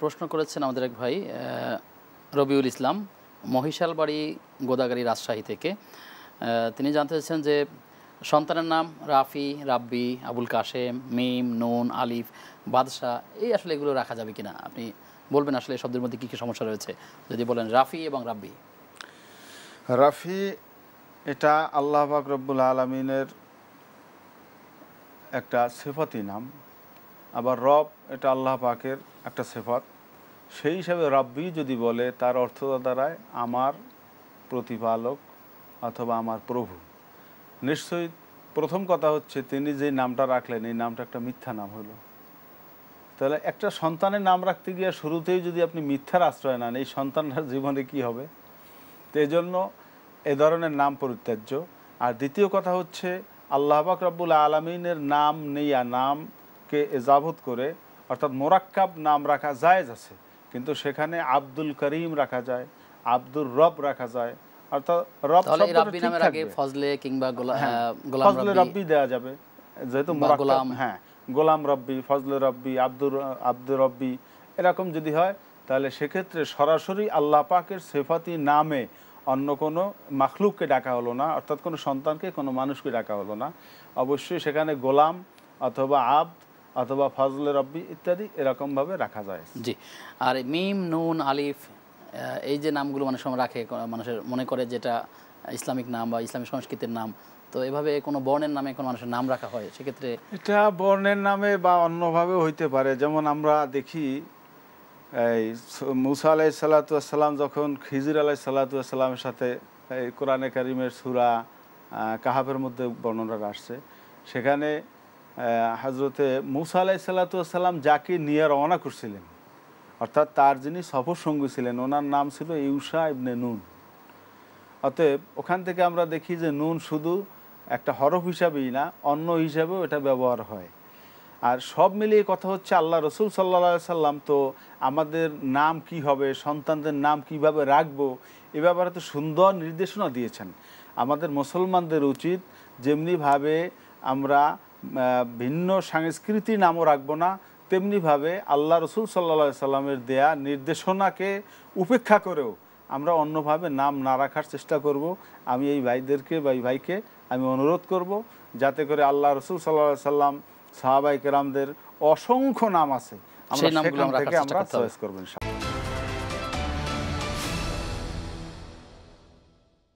প্রশ্ন করেছেন আমাদের এক ভাই রবিউল ইসলাম মহিশালবাড়ি গোদাগাড়ি রাজশাহী থেকে তিনি জানতে চেয়েছেন যে সন্তানের নাম রাফি রাব্বি আবুল কাশেম মিম নুন আলিফ বাদশাহ এই আসলে এগুলো রাখা যাবে কিনা আপনি বলবেন আসলে শব্দের মধ্যে কী কী সমস্যা রয়েছে যদি বলেন রাফি এবং রাব্বি রাফি এটা আল্লাহ রব্বুল আলমিনের একটা সেফতি নাম আবার রব এটা আল্লাহ পাকের একটা সেফাত সেই হিসাবে রব্বি যদি বলে তার অর্থ দ্বারায় আমার প্রতিপালক অথবা আমার প্রভু নিশ্চয়ই প্রথম কথা হচ্ছে তিনি যে নামটা রাখলেন এই নামটা একটা মিথ্যা নাম হলো তাহলে একটা সন্তানের নাম রাখতে গিয়ে শুরুতেই যদি আপনি মিথ্যার আশ্রয় নেন এই সন্তানটার জীবনে কি হবে তো এই জন্য এ ধরনের নাম পরিত্যাজ্য আর দ্বিতীয় কথা হচ্ছে আল্লাহবাক রব্বুল আলমিনের নাম নেইয়া নাম কে এজাবত করে অর্থাৎ মোরাক্কাব নাম রাখা জায়েজ আছে কিন্তু সেখানে আব্দুল করিম রাখা যায় আব্দুর রব রাখা যায় অর্থাৎ রব ফজলে কিংবা হ্যাঁ, ফজলে রব্বি যাবে যেহেতু হ্যাঁ গোলাম রব্বি ফজলে রব্বি আব্দুর আব্দুর রব্বি এরকম যদি হয় তাহলে সেক্ষেত্রে সরাসরি আল্লাহ পাকের সেফাতি নামে অন্য কোনো মাখলুককে ডাকা হলো না অর্থাৎ কোনো সন্তানকে কোনো মানুষকে ডাকা হলো না অবশ্যই সেখানে গোলাম অথবা আব্দ অথবা ফজল রব্বি ইত্যাদি এরকমভাবে রাখা যায় জি আর মিম নুন আলিফ এই যে নামগুলো মানুষ রাখে মানুষের মনে করে যেটা ইসলামিক নাম বা ইসলামিক সংস্কৃতির নাম তো এভাবে কোনো বর্ণের নামে কোনো মানুষের নাম রাখা হয় সেক্ষেত্রে এটা বর্ণের নামে বা অন্যভাবে হইতে পারে যেমন আমরা দেখি এই মুসা আলাই সাল্লাতুয়াসাল্লাম যখন খিজির আলাই সাল্লাতুয়াসাল্লামের সাথে এই কোরআনে কারিমের সুরা কাহাবের মধ্যে বর্ণনা আসছে সেখানে হজরতে মুসা আলাহি সাল্লাতাম যাকে নিয়ে রওনা করছিলেন অর্থাৎ তার যিনি সফর সঙ্গী ছিলেন ওনার নাম ছিল ইউসা ইবনে নুন অতএব ওখান থেকে আমরা দেখি যে নুন শুধু একটা হরফ হিসাবেই না অন্য হিসাবেও এটা ব্যবহার হয় আর সব মিলিয়ে কথা হচ্ছে আল্লাহ রসুল সাল্লা সাল্লাম তো আমাদের নাম কি হবে সন্তানদের নাম কিভাবে রাখবো এ ব্যাপারে তো সুন্দর নির্দেশনা দিয়েছেন আমাদের মুসলমানদের উচিত যেমনিভাবে আমরা ভিন্ন সাংস্কৃতি নামও রাখবো না তেমনিভাবে আল্লাহ রসুল সাল্লা সাল্লামের দেয়া নির্দেশনাকে উপেক্ষা করেও আমরা অন্যভাবে নাম না রাখার চেষ্টা করব আমি এই ভাইদেরকে বা এই ভাইকে আমি অনুরোধ করব যাতে করে আল্লাহ রসুল সাল্লা সাল্লাম সাহাবাইকেরামদের অসংখ্য নাম আছে আমরা সেখান থেকে আমরা চয়েস করবেন